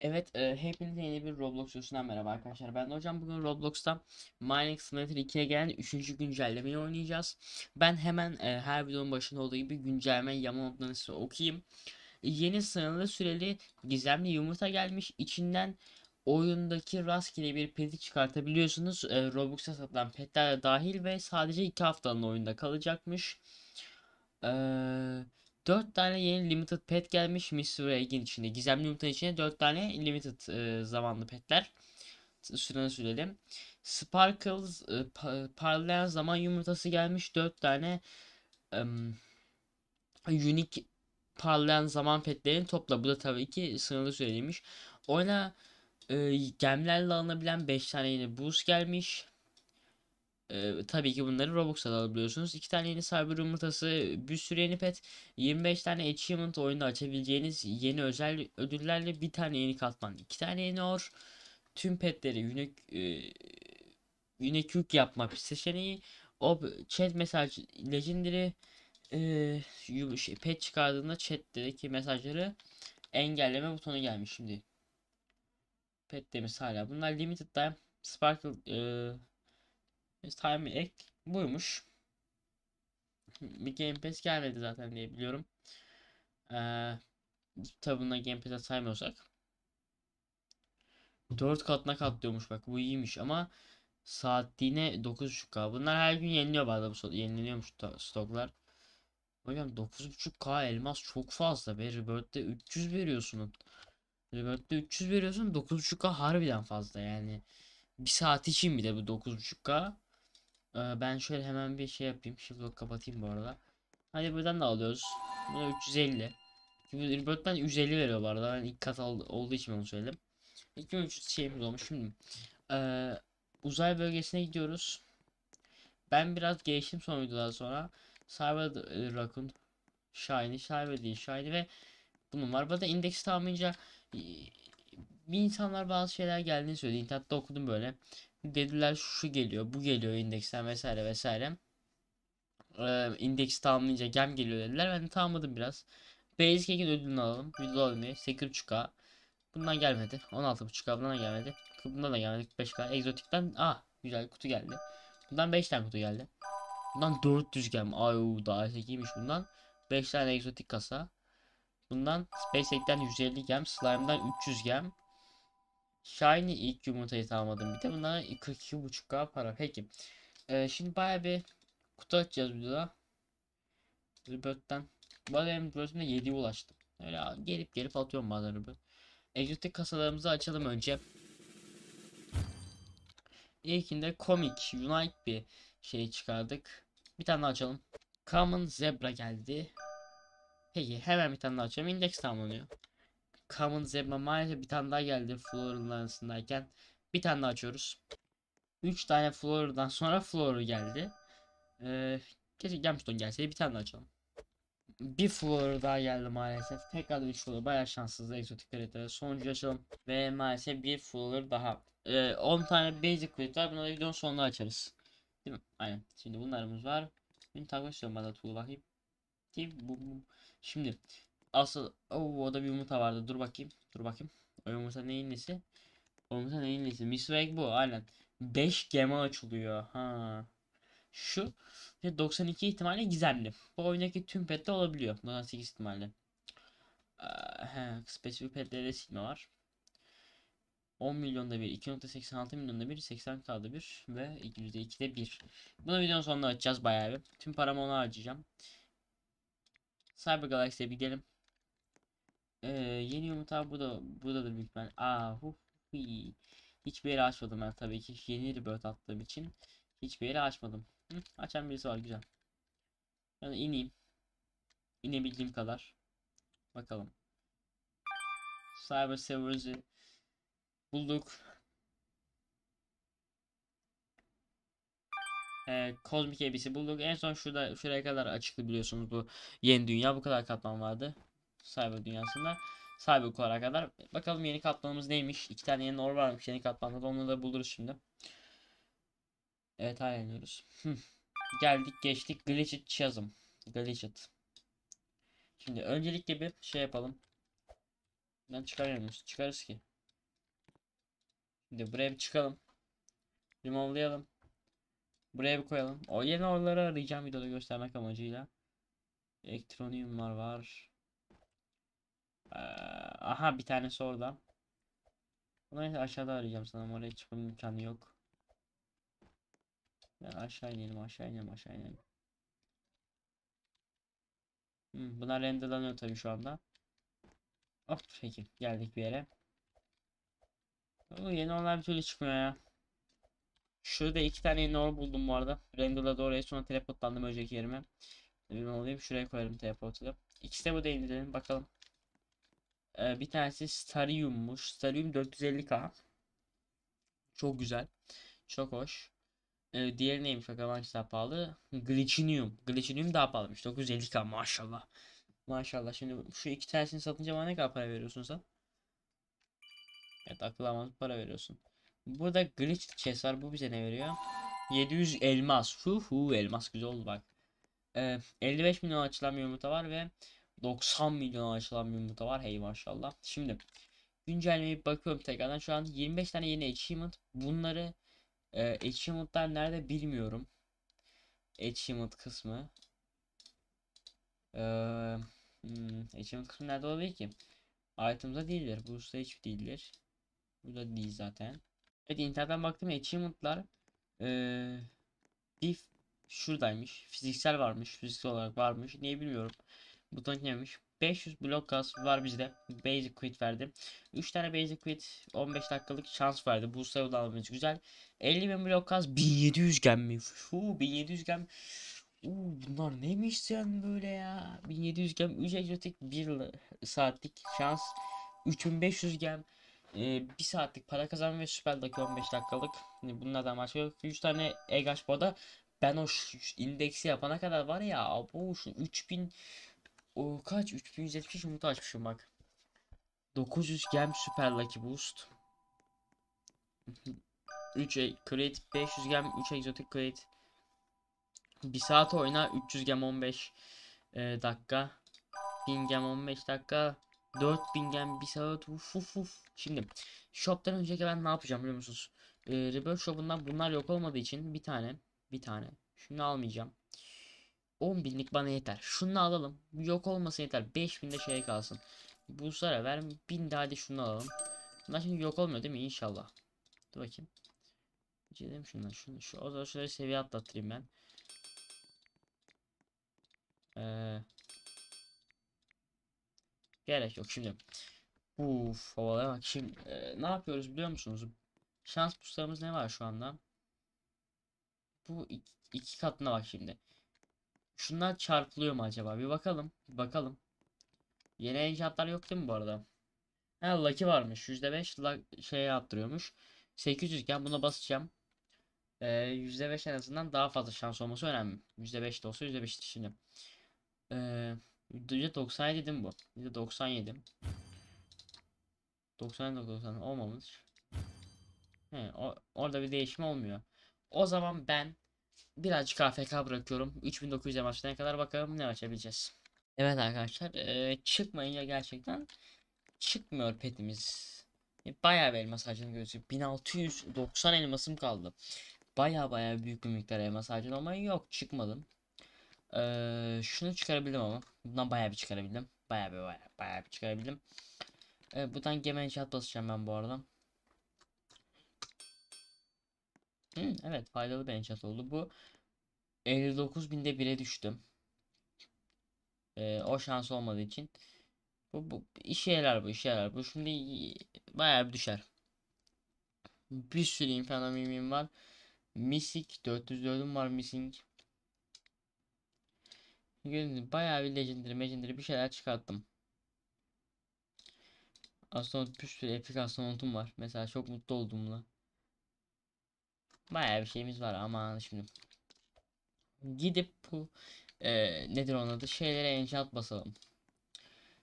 Evet, e, hepinize yeni bir Roblox videosundan merhaba arkadaşlar. Ben de hocam bugün Roblox'ta Mining Simulator 2'ye gelen 3. güncellemeyi oynayacağız. Ben hemen e, her videonun başında olduğu gibi güncelleme yama notlarını okuyayım. Yeni sınırlı süreli gizemli yumurta gelmiş. İçinden oyundaki rastgele bir peti çıkartabiliyorsunuz. E, Roblox'a satılan petler de dahil ve sadece 2 haftalığına oyunda kalacakmış. Eee 4 tane yeni limited pet gelmiş Mystery Egg'in içinde. Gizemli yumurtanın içinde 4 tane limited e, zamanlı petler. Süren sürelim. Sparkles e, pa parlayan zaman yumurtası gelmiş. 4 tane e, unique parlayan zaman petlerini topla. Bu da tabii ki sınırlı süreliymiş. Oyuna e, gemlerle alınabilen 5 tane yeni boost gelmiş. Ee, tabii ki bunları Robux'a da alabiliyorsunuz. 2 tane yeni cyber yumurtası, bir sürü yeni pet, 25 tane achievement oyunda açabileceğiniz yeni özel ödüllerle bir tane yeni katman, 2 tane yeni or, tüm petleri unique, e, unique yük yapma seçeneği, ob, chat mesaj legendary, e, şey, pet çıkardığında chat'teki mesajları engelleme butonu gelmiş şimdi. Pet demiş hala. Bunlar limited time sparkle e, Time ek buymuş. Bir Game Pass gelmedi zaten diye biliyorum. Ee, tabi Game Pass'e saymıyorsak. 4 katına katlıyormuş bak bu iyiymiş ama saatliğine 9.5K. Bunlar her gün yeniliyor bu arada bu yenileniyormuş stoklar. Hocam 9.5K elmas çok fazla be. Rebirth'te 300 veriyorsun. Rebirth'te 300 veriyorsun 9.5K harbiden fazla yani. Bir saat için bir de bu 9.5K. Ee, ben şöyle hemen bir şey yapayım. Shift'i kapatayım bu arada. Hadi buradan da alıyoruz. Bunu 350. Çünkü Birdman 150 veriyor bu arada. Ben ilk kat olduğu için onu söyledim. 2300 şeyimiz olmuş şimdi. Ee, uzay bölgesine gidiyoruz. Ben biraz geliştim son videodan sonra. Cyber e, Raccoon Shiny, Cyber değil Shiny ve bunun var. Burada indeks tahminca bir insanlar bazı şeyler geldiğini söyledi. İnternette okudum böyle dediler şu geliyor bu geliyor indeksten vesaire vesaire. Ee, indeks tamamlayınca gem geliyor dediler. Ben de tamamladım biraz. Basic ödülünü alalım. Video olmuyor. 8.5K. Bundan gelmedi. 16.5K bundan da gelmedi. Bundan da gelmedi. 5K. Egzotikten ah güzel kutu geldi. Bundan 5 tane kutu geldi. Bundan 400 gem. Ay daha zekiymiş bundan. 5 tane egzotik kasa. Bundan SpaceX'ten 150 gem, Slime'dan 300 gem, Shiny ilk yumurtayı almadım bir de. Bunlara 42.5k para. Peki. Ee, şimdi baya bir kutu açacağız burada. Rebirth'ten. Bu arada benim Rebirth'imde 7'ye ulaştım. Öyle gelip gelip atıyorum bazen Rebirth. Exotic kasalarımızı açalım önce. İlkinde komik, unite bir şey çıkardık. Bir tane daha açalım. Common Zebra geldi. Peki hemen bir tane daha açalım. Index tamamlanıyor. Common Zebra maalesef bir tane daha geldi Flor'un lansındayken. Bir tane daha açıyoruz. 3 tane Flor'dan sonra Flor geldi. Ee, keşke Gemstone gelseydi bir tane daha açalım. Bir Flor daha geldi maalesef. Tekrar 3 Flor baya şanssızdı egzotik karakterler. Sonuncu açalım. Ve maalesef bir Flor daha. Ee, tane basic kulit var. Bunları videonun sonunda açarız. Değil mi? Aynen. Şimdi bunlarımız var. Şimdi takip istiyorum bana tool bakayım. Şimdi Asıl o o da bir yumurta vardı. Dur bakayım. Dur bakayım. O yumurta neyin nesi? O yumurta neyin nesi? Misvek bu aynen. 5 gemi açılıyor. Ha. Şu 92 ihtimalle gizemli. Bu oyundaki tüm pette olabiliyor. 98 ihtimalle. Ee, spesifik petlerde silme var. 10 milyonda bir, 2.86 milyonda bir, 80k'da bir ve %2'de bir. Bunu videonun sonunda açacağız bayağı bir. Tüm paramı ona harcayacağım. Cyber Galaxy'ye bir gidelim. Ee, yeni yumurta abi bu da buradadır büyük ben. Aa huf hi. Hiçbir yere açmadım ben tabii ki yeni rebirth attığım için. Hiçbir yere açmadım. Hı, açan birisi var güzel. Yani ineyim. İnebildiğim kadar. Bakalım. Cyber Severance'ı bulduk. Ee, Cosmic Abyss'i bulduk. En son şurada şuraya kadar açıklı biliyorsunuz bu yeni dünya bu kadar katman vardı. Cyber dünyasında. Cyber Core'a kadar. Bakalım yeni katmanımız neymiş. İki tane yeni or varmış yeni katmanda. Onları da buluruz şimdi. Evet hala Geldik geçtik. Glitchit Chasm. Glitchit. Şimdi öncelikle bir şey yapalım. Ben çıkarıyoruz. Çıkarız ki. Şimdi buraya bir çıkalım. Remove'layalım. Buraya bir koyalım. O yeni oraları arayacağım videoda göstermek amacıyla. var var. Ee, aha bir tanesi oradan. Bunu aşağıda arayacağım sanırım oraya çıkma imkanı yok. Ben aşağı inelim aşağı inelim aşağı inelim. Hmm, bunlar renderlanıyor tabi şu anda. Oh peki geldik bir yere. Oo, yeni onlar bir türlü çıkmıyor ya. Şurada iki tane yeni or buldum bu arada. Renderladı oraya sonra teleportlandım önceki yerime. Bir alayım şuraya koyarım teleportu. İkisi de bu değil dedim bakalım. Ee, bir tanesi Starium'muş. Starium 450k. Çok güzel. Çok hoş. Ee, diğeri neymiş bakalım hangisi daha pahalı? Glicinium. Glicinium daha pahalımış 950k maşallah. Maşallah. Şimdi şu iki tanesini satınca bana ne kadar para veriyorsun sen? Evet akıl almaz para veriyorsun. Burada glitch chest var. Bu bize ne veriyor? 700 elmas. Hu hu elmas güzel oldu bak. Ee, 55 milyon açılan bir yumurta var ve 90 milyon açılan bir yumurta var. Hey maşallah. Şimdi güncellemeye bakıyorum tekrardan. Şu an 25 tane yeni achievement. Bunları e, achievement'lar nerede bilmiyorum. Achievement kısmı. Ee, achievement kısmı nerede olabilir ki? Item'da değildir. bu Boost'ta hiçbir değildir. Bu da değil zaten. Evet internetten baktım achievement'lar ee, div şuradaymış. Fiziksel varmış. Fiziksel olarak varmış. Niye bilmiyorum. Buton yemiş. 500 blok kas var bizde. Basic quit verdi. 3 tane basic quit 15 dakikalık şans verdi. Bu sayıda almamız güzel. 50 bin blok kas 1700 gem mi? Uu, 1700 gem. Uu, bunlar neymiş sen böyle ya? 1700 gem 3 egzotik 1 saatlik şans. 3500 gem. Ee, 1 saatlik para kazan ve süper dakika 15 dakikalık. Hani Bunlardan başka yok. 3 tane egaş boda. Ben o indeksi yapana kadar var ya bu şu 3000 o kaç 3170 yumurta açmışım bak. 900 gem süper lucky boost. 3 crate 500 gem 3 exotic crate. 1 saat oyna 300 gem 15 e, dakika. 1000 gem 15 dakika. 4000 gem 1 saat uf uf uf. Şimdi shop'tan önceki ben ne yapacağım biliyor musunuz? E, Rebirth shop'undan bunlar yok olmadığı için bir tane bir tane şunu almayacağım. 10 binlik bana yeter. Şunu alalım. Yok olmasın yeter. 5000 de şey kalsın. Bu Buzlara ver. 1000 de şunu alalım. Bunlar şimdi yok olmuyor değil mi? İnşallah. Dur bakayım. Gidelim şundan. Şunu, şu, o zaman şöyle seviye atlattırayım ben. Ee, gerek yok şimdi. Uf havalara bak. Şimdi e, ne yapıyoruz biliyor musunuz? Şans puslarımız ne var şu anda? Bu iki, iki katına bak şimdi. Şundan çarpılıyor mu acaba? Bir bakalım. Bir bakalım. Yeni enchantlar yok değil mi bu arada? Ha lucky varmış. %5 şey yaptırıyormuş. 800 iken buna basacağım. Ee, %5 en azından daha fazla şans olması önemli. %5 de olsa %5 şimdi. Ee, %97 değil mi bu? %97. 99 90 olmamış. He, o, orada bir değişim olmuyor. O zaman ben birazcık AFK bırakıyorum. 3900'e başlayana kadar bakalım ne açabileceğiz. Evet arkadaşlar e, ee, çıkmayınca gerçekten çıkmıyor petimiz. E, bayağı bir elmas harcını gözüküyor. 1690 elmasım kaldı. Baya baya büyük bir miktar elmas harcadım ama yok çıkmadım. Ee, şunu çıkarabildim ama. Bundan baya bir çıkarabildim. Baya bir baya, baya bir çıkarabildim. Ee, buradan gemi inşaat basacağım ben bu arada. evet faydalı bir enchant oldu. Bu 59.000'de 1'e düştüm. Ee, o şans olmadığı için. Bu, bu işe yarar bu işe yarar. Bu şimdi bayağı bir düşer. Bir sürü inferno var. missing 404'üm var Missing. Gördüğünüz bayağı bir legendary legendary bir şeyler çıkarttım. Aslında bir sürü epik astronotum var. Mesela çok mutlu oldum Bayağı bir şeyimiz var ama şimdi gidip bu e, nedir onun adı şeylere enchant basalım.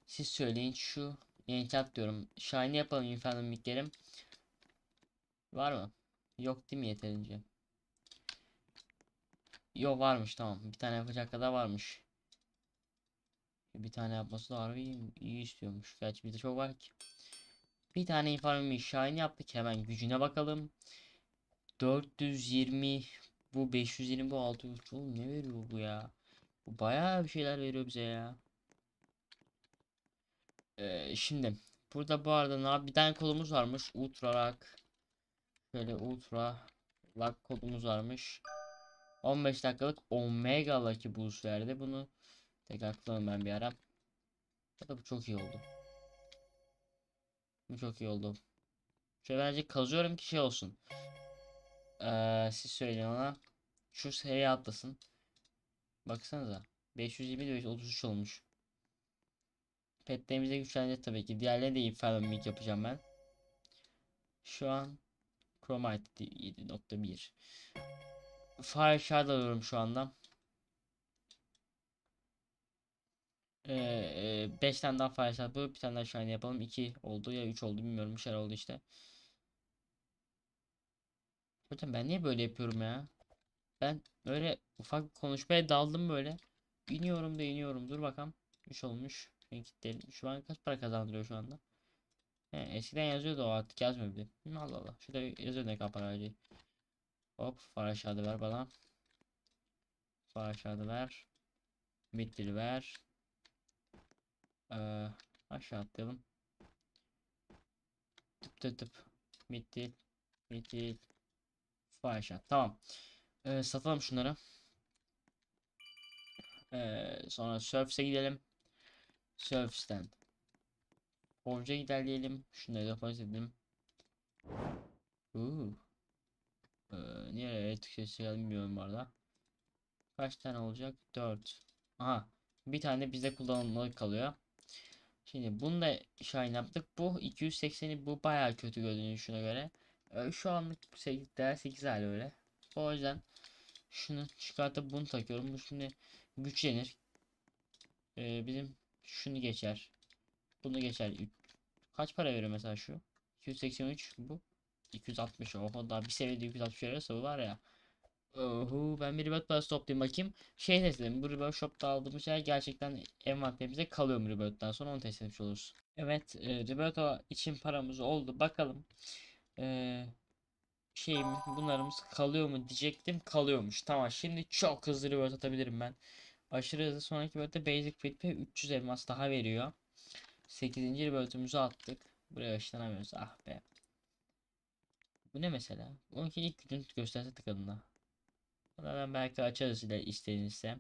Siz söyleyin şu enchant diyorum. Shiny yapalım inferno miklerim. Var mı? Yok değil mi yeterince? Yok varmış tamam. Bir tane yapacak kadar varmış. Bir tane yapması da harbi iyi, iyi istiyormuş. Gerçi de çok var ki. Bir tane inferno shine yaptık. Hemen gücüne bakalım. 420 bu 520 bu 600 oğlum ne veriyor bu ya? Bu bayağı bir şeyler veriyor bize ya. Ee, şimdi burada bu arada ne bir tane kolumuz varmış. Ultra rak, Şöyle ultra lag kolumuz varmış. 15 dakikalık omega lucky boost verdi. Bunu tekrar kullanayım ben bir ara. Ya bu çok iyi oldu. Bu çok iyi oldu. Şöyle bence kazıyorum ki şey olsun. Ee, siz söyleyin ona. Şu S'ye atlasın. Baksanıza. 521 ve 33 olmuş. Petlerimize güçleneceğiz tabii ki. Diğerlerine de iyi yapacağım ben. Şu an Chromite 7.1 Fire Shard alıyorum şu anda. 5 ee, tane daha Fire Shard bu. Bir tane daha şu Shine yapalım. 2 oldu ya 3 oldu bilmiyorum. Bir şeyler oldu işte. Zaten ben niye böyle yapıyorum ya? Ben böyle ufak bir konuşmaya daldım böyle. İniyorum da iniyorum. Dur bakalım. 3 olmuş. Ben kilitleyelim. Şu an kaç para kazandırıyor şu anda? He, eskiden yazıyordu o artık yazmıyor bile. Hı, Allah Allah. Şurada yazıyor ne kadar para verdiği. Hop. Far aşağıda ver bana. Far aşağıda ver. Mittil ver. Ee, aşağı atlayalım. Tıp tıp tıp. Mittil. Mittil. Fahişat. Tamam. Ee, satalım şunları. Ee, sonra Surface'e gidelim. surf Surface'den. Forge'a diyelim, Şunları depoz edelim. Uuu. Ee, nereye tüketiyor bilmiyorum bu arada. Kaç tane olacak? 4. Aha. Bir tane bize kullanılmalı kalıyor. Şimdi bunu da şahin yaptık. Bu 280'i bu bayağı kötü görünüyor şuna göre. Ee, şu anlık değer 8 hali öyle. O yüzden şunu çıkartıp bunu takıyorum. Bu şimdi güçlenir. E, ee, bizim şunu geçer. Bunu geçer. Kaç para veriyor mesela şu? 283 bu. 260 oho daha bir seviyede 260 veriyorsa bu var ya. Oho ben bir Rebirth Plus toplayayım bakayım. Şey test edelim bu Rebirth Shop'ta aldığım şeyler gerçekten envanterimize kalıyor mu Rebirth'ten sonra onu test etmiş oluruz. Evet e, Rebirth için paramız oldu bakalım e, şey mi bunlarımız kalıyor mu diyecektim kalıyormuş. Tamam şimdi çok hızlı reverse atabilirim ben. Aşırı hızlı sonraki bölümde basic fit 300 elmas daha veriyor. 8. reverse'ümüzü attık. Buraya ışınlanamıyoruz ah be. Bu ne mesela? 12 ilk gün gösterse tıkadığında. Bunlardan belki açarız ile istediğinizse.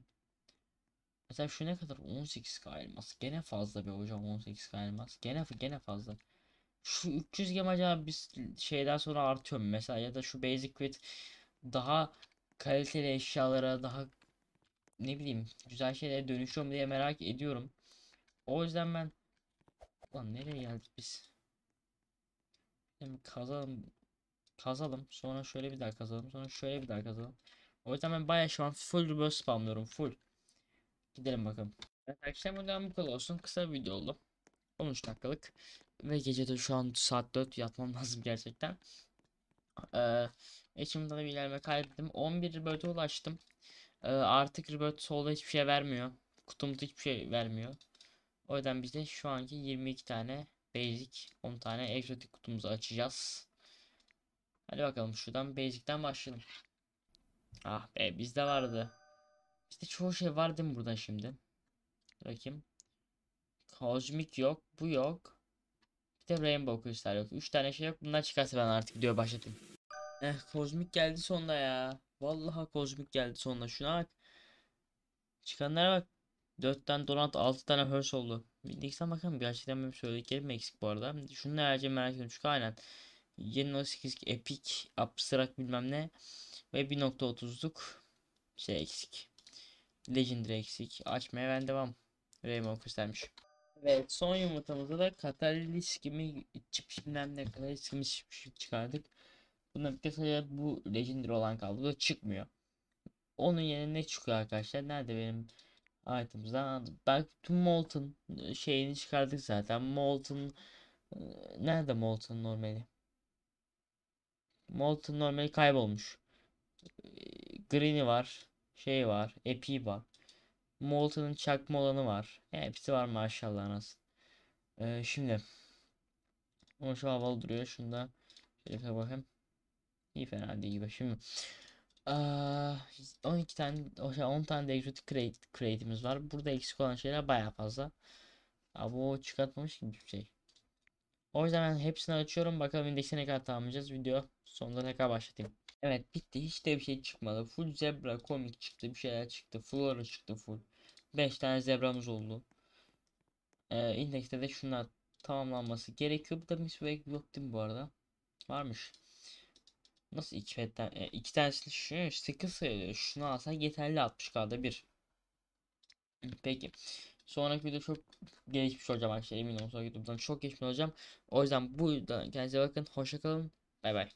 Mesela şu ne kadar? 18k elmas. Gene fazla bir hocam 18k elmas. Gene gene fazla şu 300 gem acaba biz şeyden sonra artıyor mu mesela ya da şu basic quit daha kaliteli eşyalara daha ne bileyim güzel şeylere dönüşüyor mu diye merak ediyorum. O yüzden ben lan nereye geldik biz? Şimdi kazalım kazalım sonra şöyle bir daha kazalım sonra şöyle bir daha kazalım. O yüzden ben bayağı şu an full böyle spamlıyorum full. Gidelim bakalım. Evet, arkadaşlar buradan bu kadar olsun. Kısa bir video oldu. 13 dakikalık ve gecede şu an saat 4 yatmam lazım gerçekten. Ee, Ekim'de bir ilerleme kaydettim. 11 rebird'e ulaştım. Ee, artık rebird solda hiçbir şey vermiyor. Kutumda hiçbir şey vermiyor. O yüzden biz de şu anki 22 tane basic 10 tane egzotik kutumuzu açacağız. Hadi bakalım şuradan basic'ten başlayalım. Ah be bizde vardı. İşte çoğu şey vardı değil burada şimdi? Bakayım. Kozmik yok. Bu yok. Bir de Rainbow Crystal yok. 3 tane şey yok. Bundan çıkarsa ben artık diyor başladım. Eh kozmik geldi sonunda ya. Vallahi kozmik geldi sonunda. Şuna bak. Çıkanlara bak. 4 tane donat 6 tane hers oldu. Bildiğinizden bakalım gerçekten benim söylediklerim eksik bu arada. Şunu da ayrıca merak ediyorum çünkü aynen. Yeni 18 Epic, Abstract bilmem ne. Ve 1.30'luk şey eksik. Legendary eksik. Açmaya ben devam. Rainbow Crystal'miş. Evet son yumurtamızı da katalisk kimi çipşimden ne kadar kimi çıkardık. Bununla bir sadece bu legendary olan kaldı. Bu da çıkmıyor. Onun yerine ne çıkıyor arkadaşlar? Nerede benim aldım Belki tüm molten e, şeyini çıkardık zaten. Molten e, nerede molten normali? Molten normali kaybolmuş. E, Green'i var. Şey var. Epi var. Molten'ın çakma olanı var. Hepsi var maşallah nasıl. Ee, şimdi. onu şu havalı duruyor. Şunda. Şöyle bakayım. İyi fena değil gibi. Şimdi. Aa, 12 tane, o 10 şey tane de exotic crate, crate'imiz var. Burada eksik olan şeyler baya fazla. Abi o çıkartmamış gibi bir şey. O yüzden ben hepsini açıyorum. Bakalım indekse ne kadar tamamlayacağız. Video sonunda tekrar başlatayım. Evet bitti. Hiç de bir şey çıkmadı. Full zebra komik çıktı. Bir şeyler çıktı. Flora çıktı full. 5 tane zebramız oldu. Ee, indekste de şunlar tamamlanması gerekiyor. Bu da Miss Wake yok değil mi bu arada? Varmış. Nasıl iki petten? E, ee, iki tanesini şu, sıkı sayılıyor. Şunu alsan yeterli 60 kaldı bir. Peki. Sonraki video çok gelişmiş olacağım arkadaşlar eminim. Sonraki videodan çok gelişmiş olacağım. O yüzden bu yüzden kendinize bakın. Hoşçakalın. Bay bay.